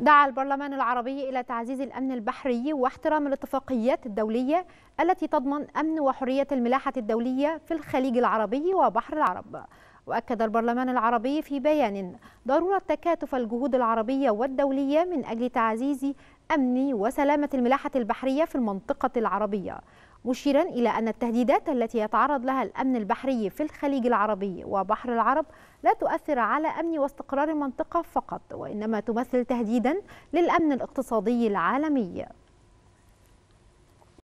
دعا البرلمان العربي إلى تعزيز الأمن البحري واحترام الاتفاقيات الدولية التي تضمن أمن وحرية الملاحة الدولية في الخليج العربي وبحر العرب وأكد البرلمان العربي في بيان ضرورة تكاتف الجهود العربية والدولية من أجل تعزيز أمن وسلامة الملاحة البحرية في المنطقة العربية مشيرا إلى أن التهديدات التي يتعرض لها الأمن البحري في الخليج العربي وبحر العرب لا تؤثر على أمن واستقرار المنطقة فقط وإنما تمثل تهديدا للأمن الاقتصادي العالمي